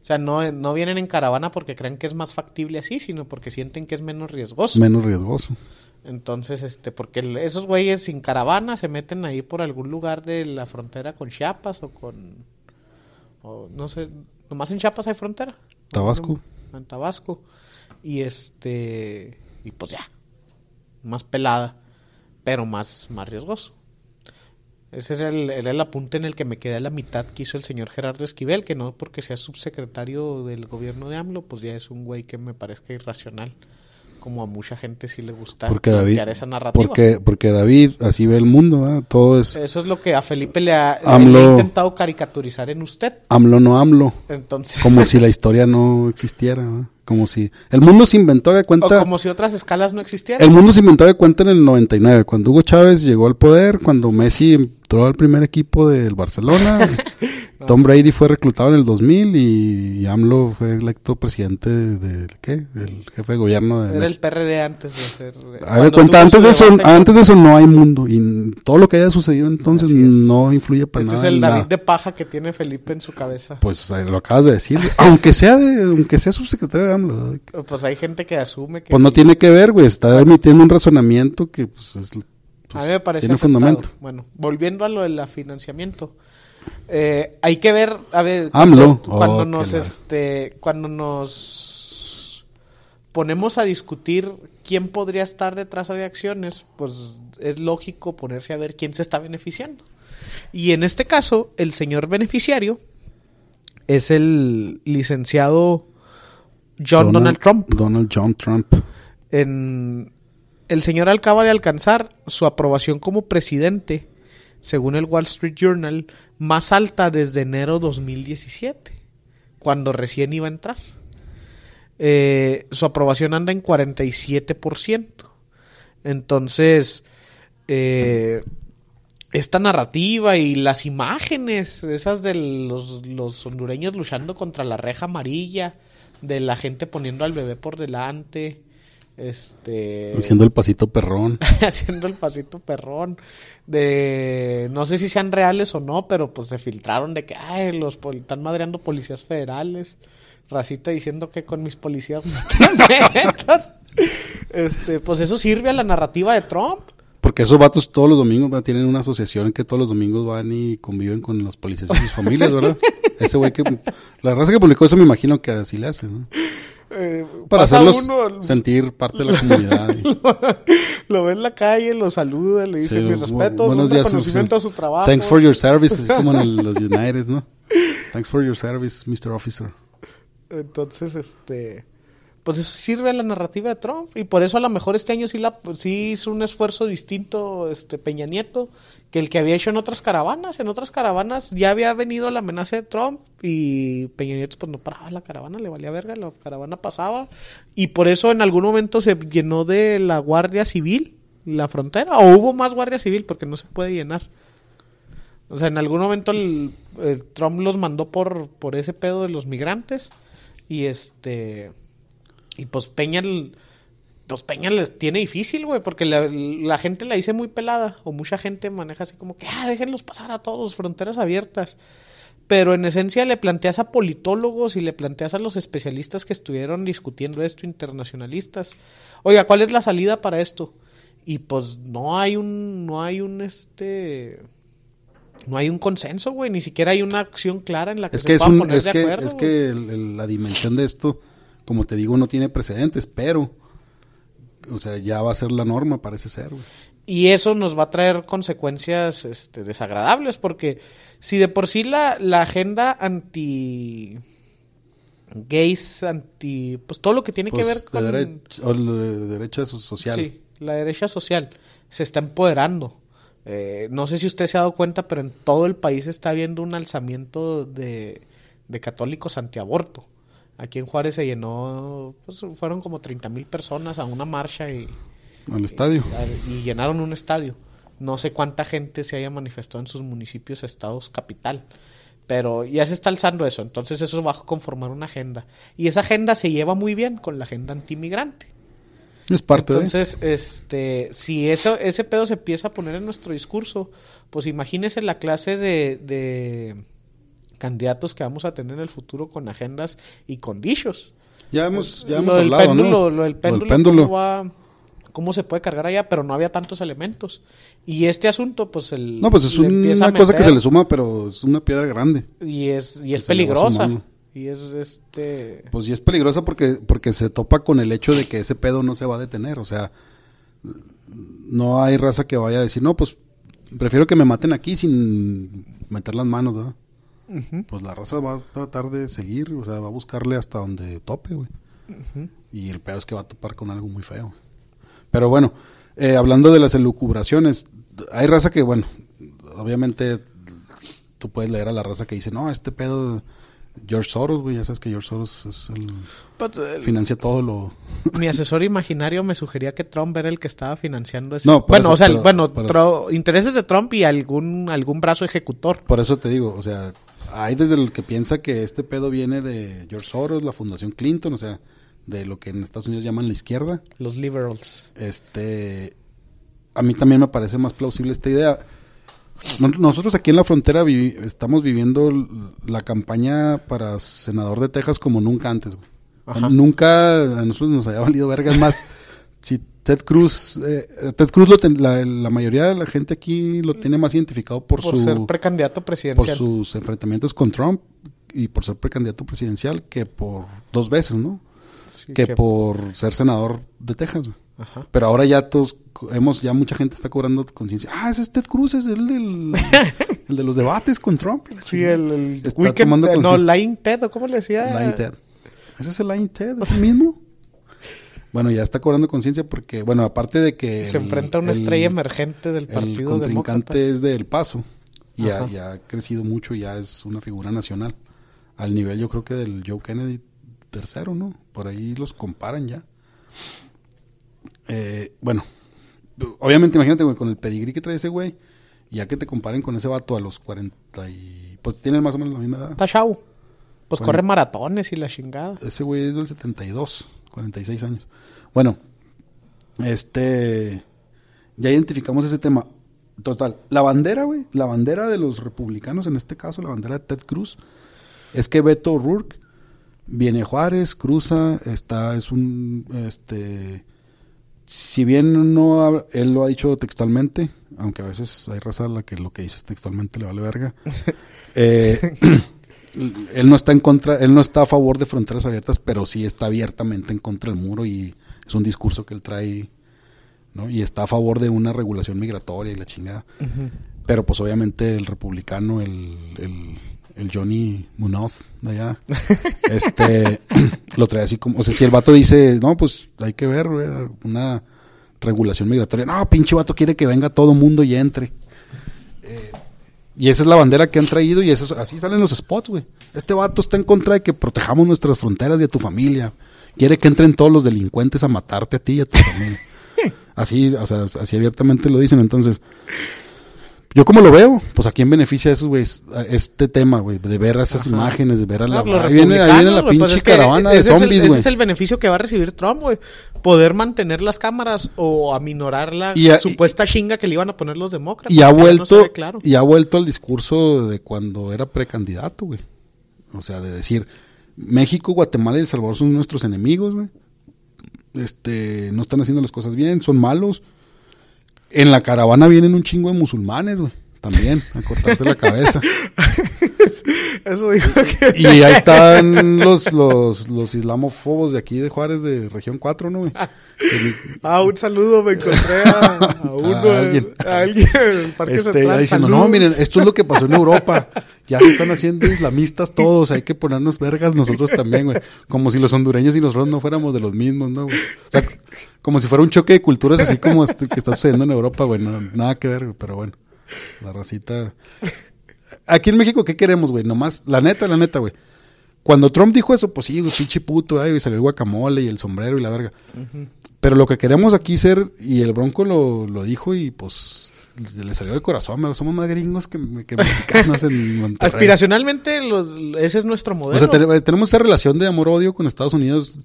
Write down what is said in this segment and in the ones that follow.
O sea, no, vienen en caravana porque creen que es más factible así, sino porque sienten que es menos riesgoso. Menos riesgoso. Entonces, este, porque esos güeyes sin caravana se meten ahí por algún lugar de la frontera con Chiapas o con. no sé, nomás en Chiapas hay frontera. Tabasco. En, en Tabasco. Y este. Y pues ya. Más pelada, pero más, más riesgoso. Ese era el, apunte en el que me quedé la mitad que hizo el señor Gerardo Esquivel, que no porque sea subsecretario del gobierno de AMLO, pues ya es un güey que me parezca irracional. Como a mucha gente sí le gusta porque esa narrativa. Porque, porque David así ve el mundo, todo es... Eso es lo que a Felipe le ha, intentado caricaturizar en usted. AMLO no AMLO. Entonces... Como si la historia no existiera, Como si... El mundo se inventó de cuenta... como si otras escalas no existieran. El mundo se inventó de cuenta en el 99, cuando Hugo Chávez llegó al poder, cuando Messi em- entró al primer equipo del Barcelona. Tom Brady fue reclutado en el 2000 y, AMLO fue electo presidente del ¿qué? El jefe de gobierno del el PRD antes de ser A ver, cuenta, antes de eso antes de eso no hay mundo y todo lo que haya sucedido entonces no influye para Ese es el David de paja que tiene Felipe en su cabeza. Pues lo acabas de decir, aunque sea de, aunque sea subsecretario de AMLO. Pues hay gente que asume que Pues no tiene que ver, güey, está emitiendo un razonamiento que pues es pues, a mí me parece fundamento. Bueno, volviendo a lo del financiamiento. Eh, hay que ver, a ver, ah, cuando nos oh, este, cuando nos ponemos a discutir quién podría estar detrás de acciones, pues es lógico ponerse a ver quién se está beneficiando. Y en este caso, el señor beneficiario es el licenciado John Donald, Donald Trump. Donald John Trump. En, el señor acaba de alcanzar su aprobación como presidente, según el Wall Street Journal, más alta desde enero 2017, cuando recién iba a entrar. Eh, su aprobación anda en 47%. Entonces, eh, esta narrativa y las imágenes, esas de los, hondureños luchando contra la reja amarilla, de la gente poniendo al bebé por delante, este. Haciendo el pasito perrón. haciendo el pasito perrón. De. No sé si sean reales o no, pero pues se filtraron de que, ay, los están madreando policías federales. Racita diciendo que con mis policías. este, pues eso sirve a la narrativa de Trump. Porque esos vatos todos los domingos tienen una asociación En que todos los domingos van y conviven con los policías y sus familias, ¿verdad? Ese güey que. La raza que publicó eso me imagino que así le hacen ¿no? Eh, para hacerlos sentir parte de la comunidad. lo, ve en la calle, lo saluda, le dice mis respetos, un reconocimiento su, a su trabajo. Thanks for your service, así como en los United, ¿no? Thanks for your service, Mr. Officer. Entonces, este pues eso sirve la narrativa de Trump y por eso a lo mejor este año sí, la, sí hizo un esfuerzo distinto este Peña Nieto que el que había hecho en otras caravanas. En otras caravanas ya había venido la amenaza de Trump y Peña Nieto pues no paraba la caravana, le valía verga, la caravana pasaba y por eso en algún momento se llenó de la Guardia Civil la frontera o hubo más Guardia Civil porque no se puede llenar. O sea, en algún momento Trump los mandó por, por ese pedo de los migrantes y este y pues Peña, los pues, Peña les tiene difícil, güey, porque la, gente la dice muy pelada, o mucha gente maneja así como que, ah, déjenlos pasar a todos, fronteras abiertas. Pero en esencia le planteas a politólogos y le planteas a los especialistas que estuvieron discutiendo esto, internacionalistas. Oiga, ¿cuál es la salida para esto? Y pues no hay un, no hay un, este, no hay un consenso, güey, ni siquiera hay una acción clara en la que se que pueda poner de acuerdo, Es que la dimensión de esto como te digo, no tiene precedentes, pero, o sea, ya va a ser la norma, parece ser. Y eso nos va a traer consecuencias este, desagradables, porque si de por sí la, agenda anti gays, anti. Pues todo lo que tiene que pues, ver con. La derecha, social. Sí, la derecha social se está empoderando. Eh, no sé si usted se ha dado cuenta, pero en todo el país está habiendo un alzamiento de, de católicos antiaborto. Aquí en Juárez se llenó, pues fueron como 30 mil personas a una marcha y... Al estadio. Y, llenaron un estadio. No sé cuánta gente se haya manifestado en sus municipios, estados, capital. Pero ya se está alzando eso. Entonces eso va a conformar una agenda. Y esa agenda se lleva muy bien con la agenda antimigrante. Es parte Entonces, este, si eso, ese pedo se empieza a poner en nuestro discurso, pues imagínese la clase de candidatos que vamos a tener en el futuro con agendas y con dichos. Ya hemos, ya hablado, Lo del péndulo, lo Cómo, se puede cargar allá? Pero no había tantos elementos. Y este asunto, pues el... No, pues es una cosa que se le suma, pero es una piedra grande. Y es, es peligrosa. Y es este... Pues y es peligrosa porque, porque se topa con el hecho de que ese pedo no se va a detener. O sea, no hay raza que vaya a decir, no, pues prefiero que me maten aquí sin meter las manos, pues la raza va a tratar de seguir, o sea, va a buscarle hasta donde tope, güey. Y el pedo es que va a topar con algo muy feo. Pero bueno, eh, hablando de las elucubraciones, hay raza que, bueno, obviamente tú puedes leer a la raza que dice, no, este pedo George Soros, güey, ya sabes que George Soros es el, uh, financia todo lo... mi asesor imaginario me sugería que Trump era el que estaba financiando ese... No, bueno, o sea, bueno, intereses de Trump y algún, algún brazo ejecutor. Por eso te digo, o sea, hay desde el que piensa que este pedo viene de George Soros, la Fundación Clinton, o sea, de lo que en Estados Unidos llaman la izquierda. Los liberals. Este, a mí también me parece más plausible esta idea nosotros aquí en la frontera estamos viviendo la campaña para senador de Texas como nunca antes. Nunca a nosotros nos haya valido vergas más. si Ted Cruz, eh, Ted Cruz lo la, mayoría de la gente aquí lo tiene más identificado por, ser precandidato presidencial, por sus enfrentamientos con Trump y por ser precandidato presidencial que por dos veces, ¿no? que, por ser senador de Texas. Pero ahora ya todos hemos, ya mucha gente está cobrando conciencia. Ah, ese es Ted Cruz, es el de los debates con Trump. sí, el, el está no, Ted, cómo le decía? line Ted. Ese es el Line Ted, es el mismo. bueno, ya está cobrando conciencia porque, bueno, aparte de que... Se enfrenta a una estrella emergente del Partido El contrincante es de El Paso y ya, ha crecido mucho, ya es una figura nacional. Al nivel yo creo que del Joe Kennedy tercero, ¿no? Por ahí los comparan ya. Eh, bueno, obviamente imagínate, güey, con el pedigrí que trae ese güey, ya que te comparen con ese vato a los 40 y... Pues tiene más o menos la misma edad. Está Pues corre maratones y la chingada. Ese güey es del 72, 46 años. Bueno, este... Ya identificamos ese tema. Total, la bandera, güey, la bandera de los republicanos, en este caso, la bandera de Ted Cruz, es que Beto Rourke viene Juárez, cruza, está, es un, este, si bien no él lo ha dicho textualmente, aunque a veces hay raza a la que lo que dices textualmente le vale verga. Eh, él no está en contra, él no está a favor de fronteras abiertas, pero sí está abiertamente en contra del muro y es un discurso que él trae, ¿no? Y está a favor de una regulación migratoria y la chingada. Pero pues obviamente el republicano, el el Johnny Munoz de allá, este, lo trae así como, o sea, si el vato dice, no, pues hay que ver una regulación migratoria, no, pinche vato quiere que venga todo mundo y entre. Eh, y esa es la bandera que han traído y eso, así salen los spots, güey. Este vato está en contra de que protejamos nuestras fronteras y a tu familia. Quiere que entren todos los delincuentes a matarte a ti y a tu familia. así, así abiertamente lo dicen. Entonces, yo como lo veo, pues a quién beneficia esos güeyes este tema, güey, de ver esas imágenes, de ver a la... ahí, viene, la pinche pues, caravana de zombies, güey. ese es el beneficio que va a recibir Trump, güey. Poder mantener las cámaras o aminorar la supuesta chinga que le iban a poner los demócratas. Y ha vuelto, y ha vuelto al discurso de cuando era precandidato, güey. O sea, de decir, México, Guatemala y El Salvador son nuestros enemigos, güey. Este, no están haciendo las cosas bien, son malos en la caravana vienen un chingo de musulmanes, güey. También, a cortarte la cabeza. Eso dijo que... Y ahí están los, los, islamofobos de aquí de Juárez, de región 4, ¿no? ah, un saludo, me encontré a, uno, a alguien. A alguien el Parque este, Central. Diciendo, no, miren, esto es lo que pasó en Europa. Ya se están haciendo islamistas todos, hay que ponernos vergas nosotros también, güey. Como si los hondureños y los nosotros no fuéramos de los mismos, ¿no? Güey? O sea, como si fuera un choque de culturas así como este que está sucediendo en Europa, güey. nada que ver, pero bueno. La racita aquí en México, ¿qué queremos, güey? Nomás, la neta, la neta, güey. Cuando Trump dijo eso, pues sí, pinche puto, ay, y salió el guacamole y el sombrero y la verga. Pero lo que queremos aquí ser, y el Bronco lo, dijo y pues le salió del corazón, somos más gringos que, mexicanos en Monterrey. Aspiracionalmente, ese es nuestro modelo. O sea, eh, tenemos esa relación de amor-odio con Estados Unidos.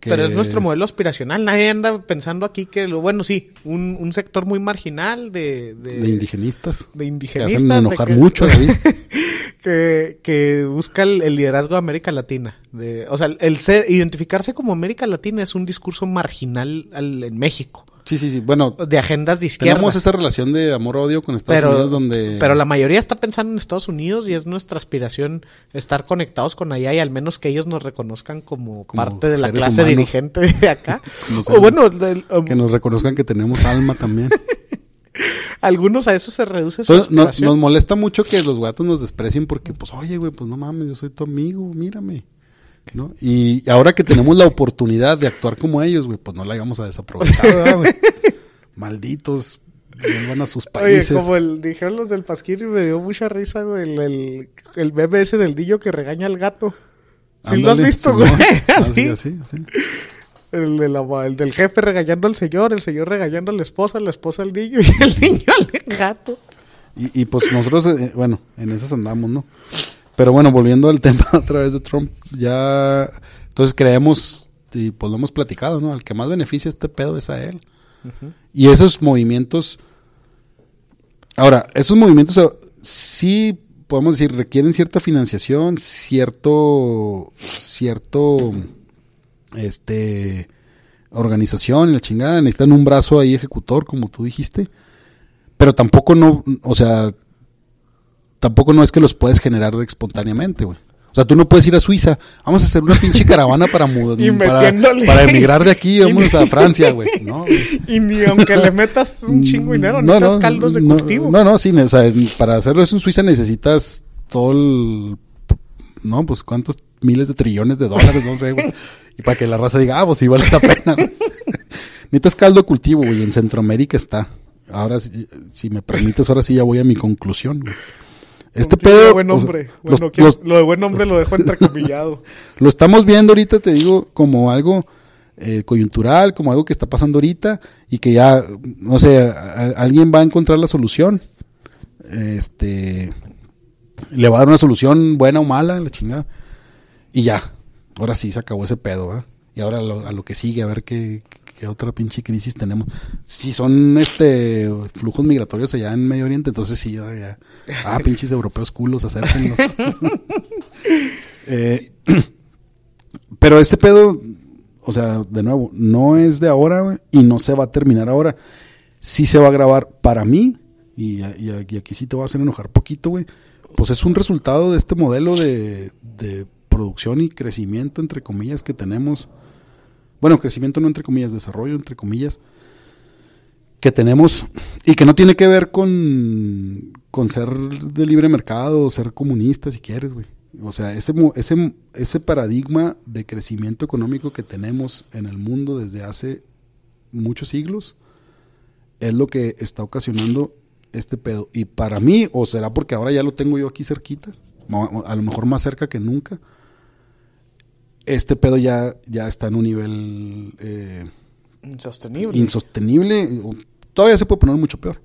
Pero es nuestro modelo aspiracional. Nadie anda pensando aquí que, bueno, sí, un, sector muy marginal de, de, indigenistas. De indigenistas. Que hacen enojar mucho, que, busca el, liderazgo de América Latina. o sea, el ser, identificarse como América Latina es un discurso marginal en México. Sí, sí, sí. Bueno, de agendas de izquierda. Tenemos esa relación de amor-odio con Estados Unidos donde... Pero la mayoría está pensando en Estados Unidos y es nuestra aspiración estar conectados con allá y al menos que ellos nos reconozcan como, parte de la clase dirigente de acá. o bueno... Um, que nos reconozcan que tenemos alma también. Algunos a eso se reduce su nos, nos molesta mucho que los gatos nos desprecien porque, pues, oye, güey, pues no mames, yo soy tu amigo, mírame. ¿no? Y ahora que tenemos la oportunidad de actuar como ellos, güey, pues no la íbamos a desaprovechar, Malditos, vuelvan a sus países. Oye, como el, dijeron los del Pasquiri, y me dio mucha risa, el, el, bebé ese del niño que regaña al gato. Si lo has visto, güey? así, El, del jefe regañando al señor, el señor regañando a la esposa, la esposa al niño y el niño al gato. Y, pues nosotros, eh, bueno, en esas andamos, ¿no? Pero bueno, volviendo al tema a través de Trump, ya. Entonces creemos, y pues lo hemos platicado, ¿no? Al que más beneficia este pedo es a él. Y esos movimientos. Ahora, esos movimientos sí podemos decir requieren cierta financiación, cierto. cierto. este. organización la chingada. Necesitan un brazo ahí ejecutor, como tú dijiste. Pero tampoco no. O sea tampoco no es que los puedes generar espontáneamente, güey. O sea, tú no puedes ir a Suiza. Vamos a hacer una pinche caravana para mudar. para, emigrar de aquí, vamos a Francia, güey. y ni aunque le metas un chingo dinero, no, necesitas no, caldos de cultivo. No, no, sí, o sea, para hacerlo eso en Suiza necesitas todo el. No, pues cuántos miles de trillones de dólares, no sé, güey. Y para que la raza diga, ah, pues sí vale la pena, güey. Necesitas caldo de cultivo, güey. En Centroamérica está. Ahora, si me permites, ahora sí ya voy a mi conclusión, güey. Este pedo. Buen hombre. lo de buen hombre lo dejo entrecomillado. lo estamos viendo ahorita, te digo, como algo eh, coyuntural, como algo que está pasando ahorita y que ya, no sé, alguien va a encontrar la solución. Este. Le va a dar una solución buena o mala, la chingada. Y ya. Ahora sí se acabó ese pedo, ¿eh? Y ahora a lo que sigue, a ver qué, ¿qué otra pinche crisis tenemos? Si son este flujos migratorios allá en Medio Oriente, entonces sí, ah, pinches europeos culos, acérquenlos. Eh, pero este pedo, o sea, de nuevo, no es de ahora y no se va a terminar ahora. Sí se va a grabar para mí, y, aquí sí te vas a hacer enojar poquito, güey. Pues es un resultado de este modelo de, de producción y crecimiento, entre comillas, que tenemos bueno, crecimiento no entre comillas, desarrollo entre comillas, que tenemos y que no tiene que ver con, con ser de libre mercado o ser comunista si quieres, güey. O sea, ese, ese, ese paradigma de crecimiento económico que tenemos en el mundo desde hace muchos siglos es lo que está ocasionando este pedo. Y para mí, o será porque ahora ya lo tengo yo aquí cerquita, a lo mejor más cerca que nunca, este pedo ya, ya está en un nivel... Eh, insostenible. Insostenible. Todavía se puede poner mucho peor.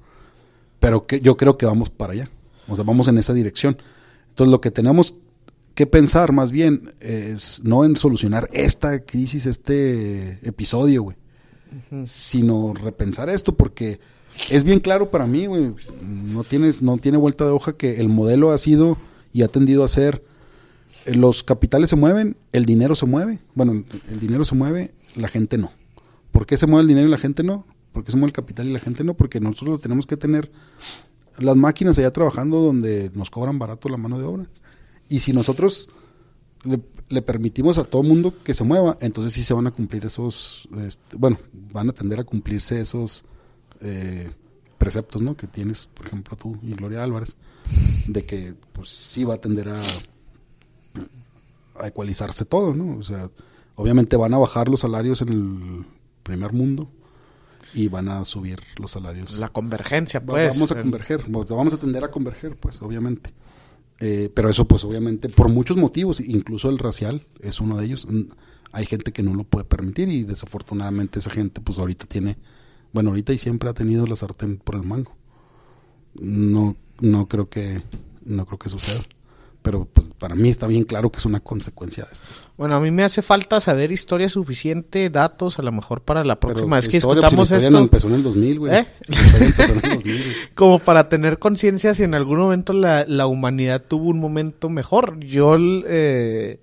Pero que, yo creo que vamos para allá. O sea, vamos en esa dirección. Entonces lo que tenemos que pensar más bien es no en solucionar esta crisis, este episodio, güey. Sino repensar esto porque es bien claro para mí, güey. No, tienes, no tiene vuelta de hoja que el modelo ha sido y ha tendido a ser eh, los capitales se mueven, el dinero se mueve. Bueno, el dinero se mueve, la gente no. ¿Por qué se mueve el dinero y la gente no? ¿Por qué se mueve el capital y la gente no? Porque nosotros tenemos que tener las máquinas allá trabajando donde nos cobran barato la mano de obra. Y si nosotros le, permitimos a todo mundo que se mueva, entonces sí se van a cumplir esos, este, bueno, van a tender a cumplirse esos eh, preceptos, ¿no? Que tienes, por ejemplo, tú y Gloria Álvarez, de que pues sí va a tender a a ecualizarse todo, ¿no? O sea, obviamente van a bajar los salarios en el primer mundo y van a subir los salarios. La convergencia, pues. Vamos a converger, vamos a tender a converger, pues, obviamente. Eh, pero eso, pues, obviamente, por muchos motivos, incluso el racial es uno de ellos. Hay gente que no lo puede permitir y desafortunadamente esa gente, pues, ahorita tiene, bueno, ahorita y siempre ha tenido la sartén por el mango. No, no creo que, no creo que suceda pero pues para mí está bien claro que es una consecuencia de eso. Bueno, a mí me hace falta saber historia suficiente, datos, a lo mejor para la próxima vez es que historia, pues, esto. empezó en el 2000, güey. ¿Eh? Como para tener conciencia si en algún momento la, la, humanidad tuvo un momento mejor. Yo eh,